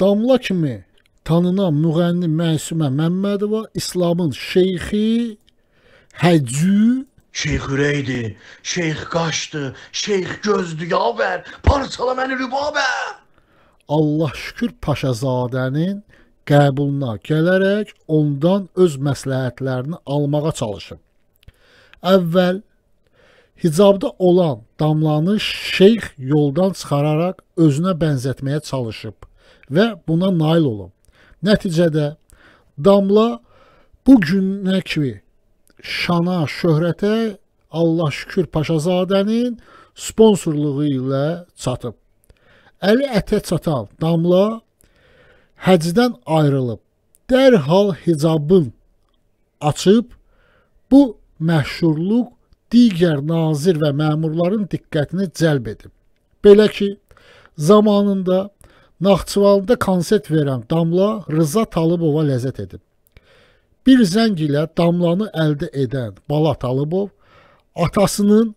damla kimi tanınan müğənni Məsumə Məmmədova İslamın şeyxi, həcü, Şeyx ürəkdir, şeyx qaşdır, şeyx gözdür, yavər, parçala məni rübabə. Allah şükür Paşazadənin qəbuluna gələrək ondan öz məsləhətlərini almağa çalışıb. Əvvəl hicabda olan damlanı şeyx yoldan çıxararaq özünə bənzətməyə çalışıb və buna nail olub. Nəticədə damla bu günə kimi şana, şöhrətə Allah şükür Paşazadənin sponsorluğu ilə çatıb. Əli ətə çatan damla həcdən ayrılıb. Dərhal hicabın açıb bu məşhurluq digər nazir və məmurların diqqətini cəlb edib. Belə ki, zamanında Naxçıvanda konsert verən Damla Rıza Talıbova ləzzət edib. Bir zəng ilə Damlanı əldə edən Bala Talıbov atasının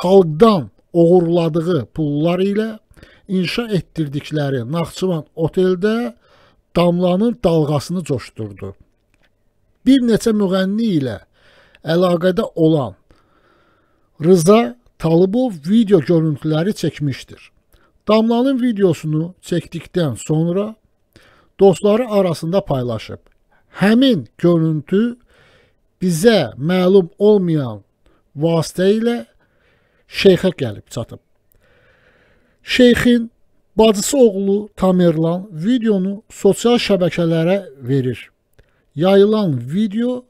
xalqdan oğurladığı pullar ilə inşa etdirdikləri Naxçıvan oteldə Damlanın dalğasını coşdurdu. Bir neçə müğənni ilə əlaqədə olan Rıza Talıbov video görüntüləri çəkmişdir. Damlanın videosunu çəkdikdən sonra dostları arasında paylaşıb. Həmin görüntü bizə məlum olmayan vasitə ilə şeyxə gəlib çatıb. Şeyxin bacısı oğlu Tamerlan videonu sosial şəbəkələrə verir. Yayılan video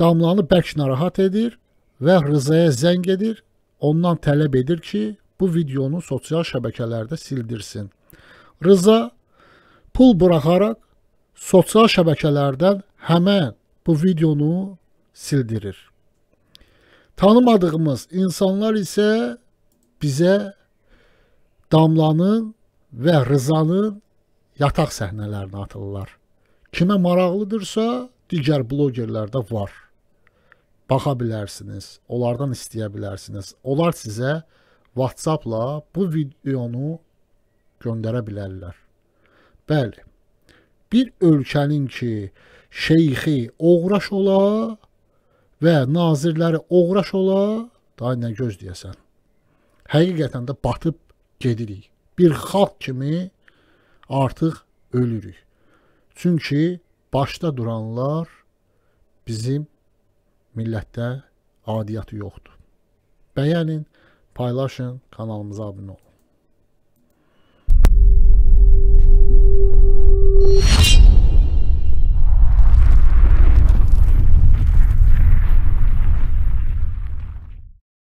Damlanı bərk narahat edir və Rızaya zəng edir. Ondan tələb edir ki, bu videonu sosial şəbəkələrdə sildirsin. Rıza pul buraxaraq sosial şəbəkələrdən həmən bu videonu sildirir. Tanımadığımız insanlar isə bizə Damlanın və Rızanın yataq səhnələrini atırlar. Kimə maraqlıdırsa, digər bloqerlərdə var. Baxa bilərsiniz, onlardan istəyə bilərsiniz. Onlar sizə WhatsApp-la bu videonu göndərə bilərlər. Bəli. Bir ölkənin ki, şeyxi oğraş ola və nazirləri oğraş ola, daha nə gözləyəsən? Həqiqətən də batıb gedirik. Bir xalq kimi artıq ölürük. Çünki başda duranlar bizim millətdə adiyyatı yoxdur. Bəyənin, paylaşın, kanalımıza abunə olun.